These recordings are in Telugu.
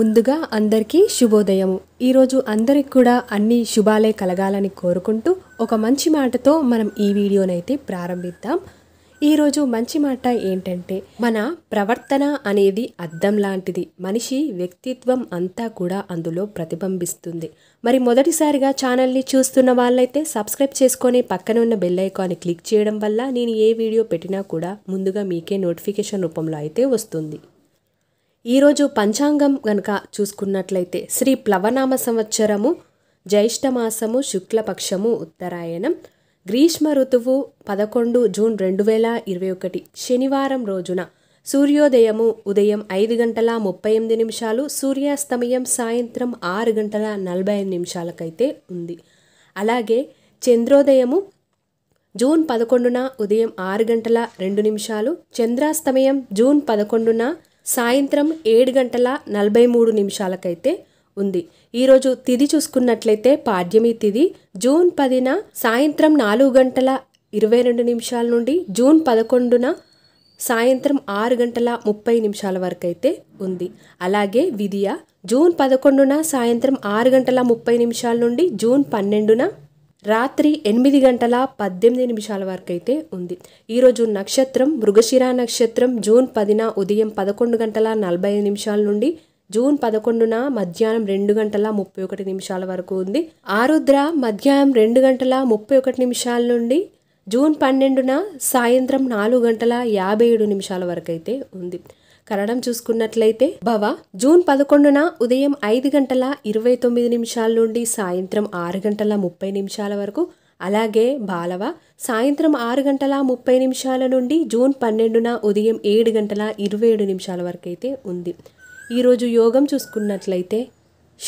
ముందుగా అందరికీ శుభోదయము ఈరోజు అందరికి కూడా అన్ని శుభాలే కలగాలని కోరుకుంటూ ఒక మంచి మాటతో మనం ఈ వీడియోనైతే ప్రారంభిద్దాం ఈరోజు మంచి మాట ఏంటంటే మన ప్రవర్తన అనేది అద్దం లాంటిది మనిషి వ్యక్తిత్వం అంతా కూడా అందులో ప్రతిబింబిస్తుంది మరి మొదటిసారిగా ఛానల్ని చూస్తున్న వాళ్ళైతే సబ్స్క్రైబ్ చేసుకొని పక్కన ఉన్న బెల్ ఐకాన్ని క్లిక్ చేయడం వల్ల నేను ఏ వీడియో పెట్టినా కూడా ముందుగా మీకే నోటిఫికేషన్ రూపంలో అయితే వస్తుంది ఈరోజు పంచాంగం గనక చూసుకున్నట్లయితే శ్రీ ప్లవనామ సంవత్సరము జ్యేష్ఠమాసము శుక్లపక్షము ఉత్తరాయణం గ్రీష్మ ఋతువు పదకొండు జూన్ రెండు వేల ఇరవై ఒకటి శనివారం రోజున సూర్యోదయము ఉదయం ఐదు గంటల ముప్పై ఎనిమిది నిమిషాలు సూర్యాస్తమయం సాయంత్రం ఆరు గంటల నలభై ఐదు నిమిషాలకైతే ఉంది అలాగే చంద్రోదయము జూన్ పదకొండున ఉదయం ఆరు గంటల రెండు నిమిషాలు చంద్రాస్తమయం జూన్ పదకొండున సాయంత్రం ఏడు గంటల నలభై మూడు నిమిషాలకైతే ఉంది ఈరోజు తిది చూసుకున్నట్లయితే పాడ్యమి తిది జూన్ పదిన సాయంత్రం నాలుగు గంటల ఇరవై రెండు నిమిషాల నుండి జూన్ పదకొండున సాయంత్రం ఆరు గంటల ముప్పై నిమిషాల వరకు అయితే ఉంది అలాగే విధియ జూన్ పదకొండున సాయంత్రం ఆరు గంటల ముప్పై నిమిషాల నుండి జూన్ పన్నెండున రాత్రి ఎనిమిది గంటల పద్దెనిమిది నిమిషాల వరకు అయితే ఉంది ఈరోజు నక్షత్రం మృగశిర నక్షత్రం జూన్ పదిన ఉదయం పదకొండు గంటల నలభై ఐదు నిమిషాల నుండి జూన్ పదకొండున మధ్యాహ్నం రెండు గంటల ముప్పై ఒకటి నిమిషాల వరకు ఉంది ఆరుద్ర మధ్యాహ్నం రెండు గంటల ముప్పై ఒకటి నిమిషాల నుండి జూన్ పన్నెండున సాయంత్రం నాలుగు గంటల యాభై ఏడు నిమిషాల వరకు అయితే ఉంది కరణం చూసుకున్నట్లయితే భవ జూన్ పదకొండున ఉదయం ఐదు గంటల ఇరవై తొమ్మిది నిమిషాల నుండి సాయంత్రం ఆరు గంటల ముప్పై నిమిషాల వరకు అలాగే బాలవ సాయంత్రం ఆరు గంటల ముప్పై నిమిషాల నుండి జూన్ పన్నెండున ఉదయం ఏడు గంటల ఇరవై ఏడు నిమిషాల వరకు అయితే ఉంది ఈరోజు యోగం చూసుకున్నట్లయితే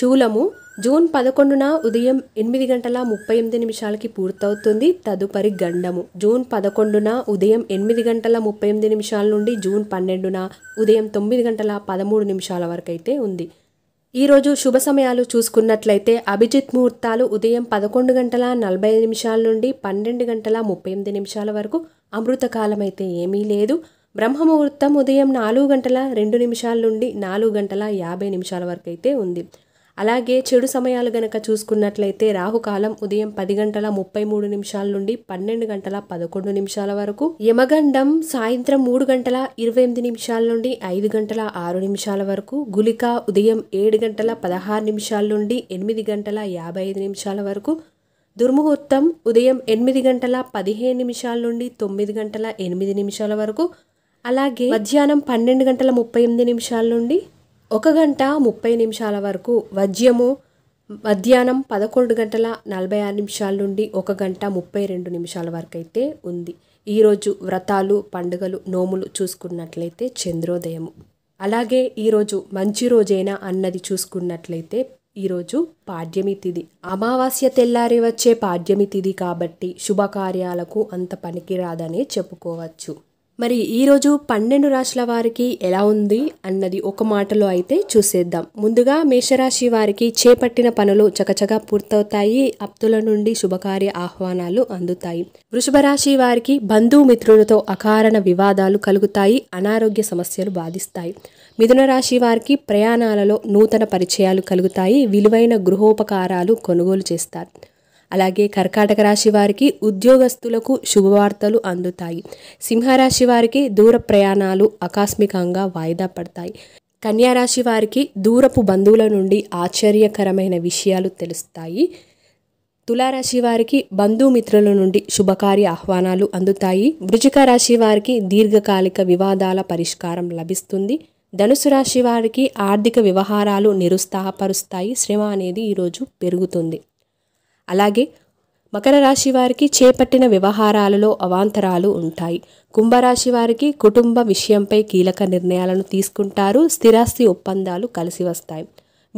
శూలము జూన్ పదకొండున ఉదయం ఎనిమిది గంటల ముప్పై ఎనిమిది నిమిషాలకి పూర్తవుతుంది తదుపరి గండము జూన్ పదకొండున ఉదయం ఎనిమిది గంటల ముప్పై ఎనిమిది నిమిషాల నుండి జూన్ పన్నెండున ఉదయం తొమ్మిది గంటల పదమూడు నిమిషాల వరకు అయితే ఉంది ఈరోజు శుభ సమయాలు చూసుకున్నట్లయితే అభిజిత్ ముహూర్తాలు ఉదయం పదకొండు గంటల నలభై నిమిషాల నుండి పన్నెండు గంటల ముప్పై ఎనిమిది నిమిషాల వరకు అమృతకాలం అయితే ఏమీ లేదు బ్రహ్మ ముహూర్తం ఉదయం నాలుగు గంటల రెండు నిమిషాల నుండి నాలుగు గంటల యాభై నిమిషాల వరకు అయితే ఉంది అలాగే చెడు సమయాలు గనక చూసుకున్నట్లయితే రాహుకాలం ఉదయం పది గంటల ముప్పై మూడు నిమిషాల నుండి పన్నెండు గంటల పదకొండు నిమిషాల వరకు యమగండం సాయంత్రం మూడు గంటల ఇరవై ఎనిమిది నిమిషాల నుండి ఐదు గంటల ఆరు నిమిషాల వరకు గులిక ఉదయం ఏడు గంటల పదహారు నిమిషాల నుండి ఎనిమిది గంటల యాభై ఐదు నిమిషాల వరకు దుర్ముహూర్తం ఉదయం ఎనిమిది గంటల పదిహేను నిమిషాల నుండి తొమ్మిది గంటల ఎనిమిది నిమిషాల వరకు అలాగే మధ్యాహ్నం పన్నెండు గంటల ముప్పై ఎనిమిది నిమిషాల నుండి ఒక గంట ముప్పై నిమిషాల వరకు వజ్యము మధ్యాహ్నం పదకొండు గంటల నలభై ఆరు నిమిషాల నుండి ఒక గంట ముప్పై రెండు నిమిషాల వరకు అయితే ఉంది ఈరోజు వ్రతాలు పండుగలు నోములు చూసుకున్నట్లయితే చంద్రోదయము అలాగే ఈరోజు మంచి రోజైనా అన్నది చూసుకున్నట్లయితే ఈరోజు పాడ్యమి తిథి అమావాస్య తెల్లారి వచ్చే పాడ్యమి తిథి కాబట్టి శుభకార్యాలకు అంత పనికిరాదనే చెప్పుకోవచ్చు మరి ఈరోజు పన్నెండు రాశుల వారికి ఎలా ఉంది అన్నది ఒక మాటలో అయితే చూసేద్దాం ముందుగా మేషరాశి వారికి చేపట్టిన పనులు చకచగా పూర్తవుతాయి అప్తుల నుండి శుభకార్య ఆహ్వానాలు అందుతాయి వృషభ రాశి వారికి బంధుమిత్రులతో అకారణ వివాదాలు కలుగుతాయి అనారోగ్య సమస్యలు బాధిస్తాయి మిథున రాశి వారికి ప్రయాణాలలో నూతన పరిచయాలు కలుగుతాయి విలువైన గృహోపకారాలు కొనుగోలు చేస్తారు అలాగే కర్కాటక రాశి వారికి ఉద్యోగస్తులకు శుభవార్తలు అందుతాయి సింహరాశి వారికి దూర ప్రయాణాలు ఆకస్మికంగా వాయిదా పడతాయి కన్యారాశి వారికి దూరపు బంధువుల నుండి ఆశ్చర్యకరమైన విషయాలు తెలుస్తాయి తులారాశి వారికి బంధుమిత్రుల నుండి శుభకార్య ఆహ్వానాలు అందుతాయి వృచిక రాశి వారికి దీర్ఘకాలిక వివాదాల పరిష్కారం లభిస్తుంది ధనుసు రాశి వారికి ఆర్థిక వ్యవహారాలు నిరుత్సాహపరుస్తాయి శ్రమ అనేది ఈరోజు పెరుగుతుంది అలాగే మకర రాశి వారికి చేపట్టిన వ్యవహారాలలో అవాంతరాలు ఉంటాయి కుంభరాశి వారికి కుటుంబ విషయంపై కీలక నిర్ణయాలను తీసుకుంటారు స్థిరాస్తి ఒప్పందాలు కలిసి వస్తాయి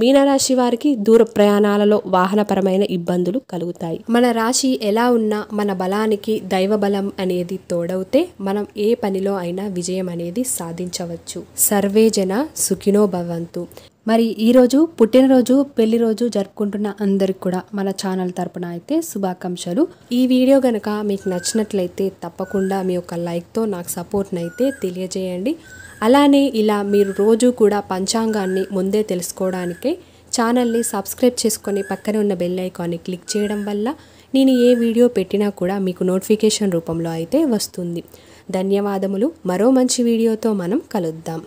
మీనరాశి వారికి దూర ప్రయాణాలలో వాహనపరమైన ఇబ్బందులు కలుగుతాయి మన రాశి ఎలా ఉన్నా మన బలానికి దైవ బలం అనేది తోడవుతే మనం ఏ పనిలో అయినా విజయం అనేది సాధించవచ్చు సర్వేజన సుఖినో భవంతు మరి ఈరోజు పుట్టినరోజు పెళ్లి రోజు జరుపుకుంటున్న అందరికి కూడా మన ఛానల్ తరపున అయితే శుభాకాంక్షలు ఈ వీడియో గనక మీకు నచ్చినట్లయితే తప్పకుండా మీ యొక్క లైక్తో నాకు సపోర్ట్ని అయితే తెలియజేయండి అలానే ఇలా మీరు రోజు కూడా పంచాంగాన్ని ముందే తెలుసుకోవడానికి ఛానల్ని సబ్స్క్రైబ్ చేసుకొని పక్కనే ఉన్న బెల్ ఐకాన్ని క్లిక్ చేయడం వల్ల నేను ఏ వీడియో పెట్టినా కూడా మీకు నోటిఫికేషన్ రూపంలో అయితే వస్తుంది ధన్యవాదములు మరో మంచి వీడియోతో మనం కలుద్దాం